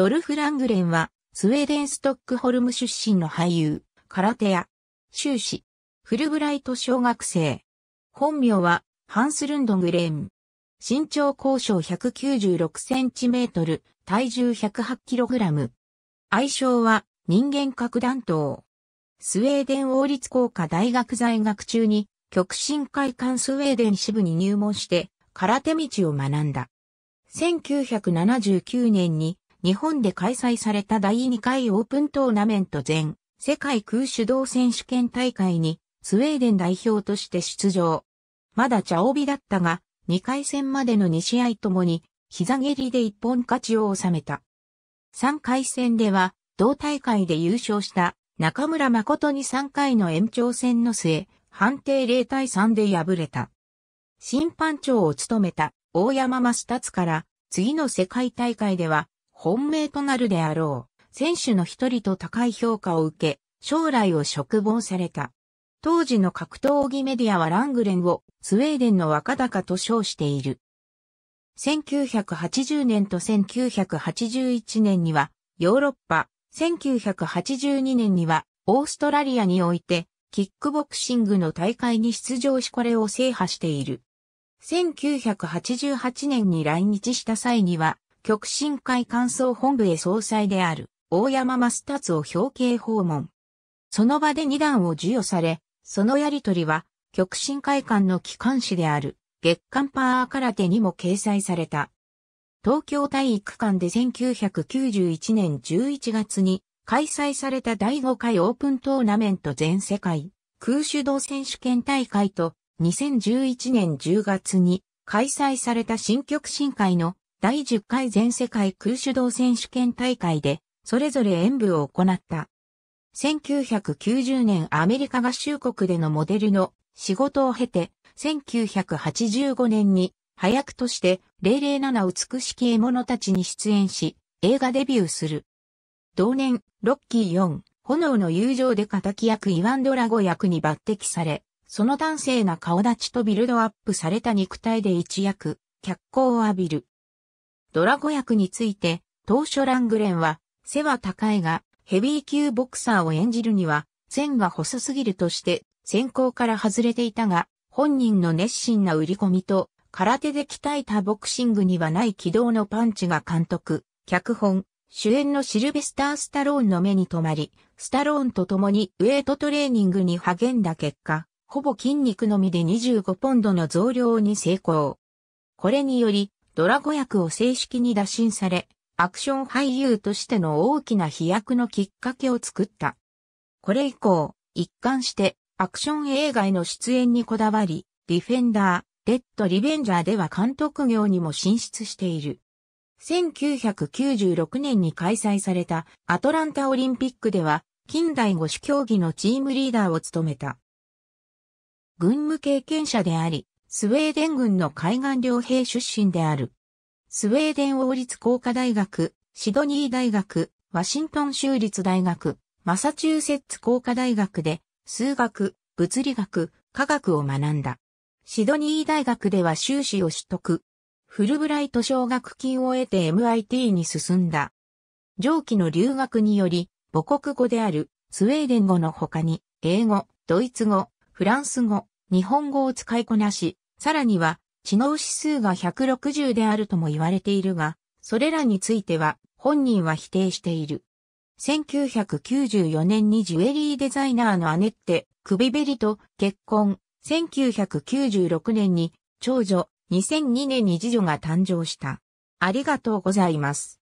ドルフ・ラングレンは、スウェーデン・ストックホルム出身の俳優、空手屋、修士、フルブライト小学生。本名は、ハンス・ルンド・グレン。身長交渉196センチメートル、体重108キログラム。愛称は、人間核弾頭。スウェーデン王立工科大学在学中に、極真会館スウェーデン支部に入門して、空手道を学んだ。1979年に日本で開催された第2回オープントーナメント前、世界空手道選手権大会にスウェーデン代表として出場。まだ茶帯だったが、2回戦までの2試合ともに膝蹴りで一本勝ちを収めた。3回戦では、同大会で優勝した中村誠に3回の延長戦の末、判定0対3で敗れた。審判長を務めた大山マスタツから、次の世界大会では本命となるであろう、選手の一人と高い評価を受け、将来を嘱望された。当時の格闘技メディアはラングレンをスウェーデンの若高と称している。1980年と1981年にはヨーロッパ、1982年にはオーストラリアにおいてキックボクシングの大会に出場しこれを制覇している。1988年に来日した際には極真会感想本部へ総裁である、大山増達を表敬訪問。その場で二段を授与され、そのやりとりは、極真会館の機関誌である、月刊パー空手にも掲載された。東京体育館で1991年11月に開催された第5回オープントーナメント全世界空手道選手権大会と2011年10月に開催された新極真会の第10回全世界空手道選手権大会で、それぞれ演舞を行った。1990年アメリカ合衆国でのモデルの仕事を経て、1985年に、早役として、007美しき獲物たちに出演し、映画デビューする。同年、ロッキー4、炎の友情で敵役イワンドラゴ役に抜擢され、その男性な顔立ちとビルドアップされた肉体で一躍、脚光を浴びる。ドラゴ役について、当初ラングレンは、背は高いが、ヘビー級ボクサーを演じるには、線が細すぎるとして、先行から外れていたが、本人の熱心な売り込みと、空手で鍛えたボクシングにはない軌道のパンチが監督、脚本、主演のシルベスター・スタローンの目に留まり、スタローンと共にウェイトトレーニングに励んだ結果、ほぼ筋肉のみで25ポンドの増量に成功。これにより、ドラゴ役を正式に打診され、アクション俳優としての大きな飛躍のきっかけを作った。これ以降、一貫してアクション映画への出演にこだわり、ディフェンダー、レッド・リベンジャーでは監督業にも進出している。1996年に開催されたアトランタオリンピックでは近代五種競技のチームリーダーを務めた。軍務経験者であり、スウェーデン軍の海岸両兵出身である。スウェーデン王立工科大学、シドニー大学、ワシントン州立大学、マサチューセッツ工科大学で数学、物理学、科学を学んだ。シドニー大学では修士を取得。フルブライト奨学金を得て MIT に進んだ。上記の留学により、母国語であるスウェーデン語の他に、英語、ドイツ語、フランス語、日本語を使いこなし、さらには、知能指数が160であるとも言われているが、それらについては本人は否定している。1994年にジュエリーデザイナーの姉って、クビベリと結婚。1996年に長女、2002年に次女が誕生した。ありがとうございます。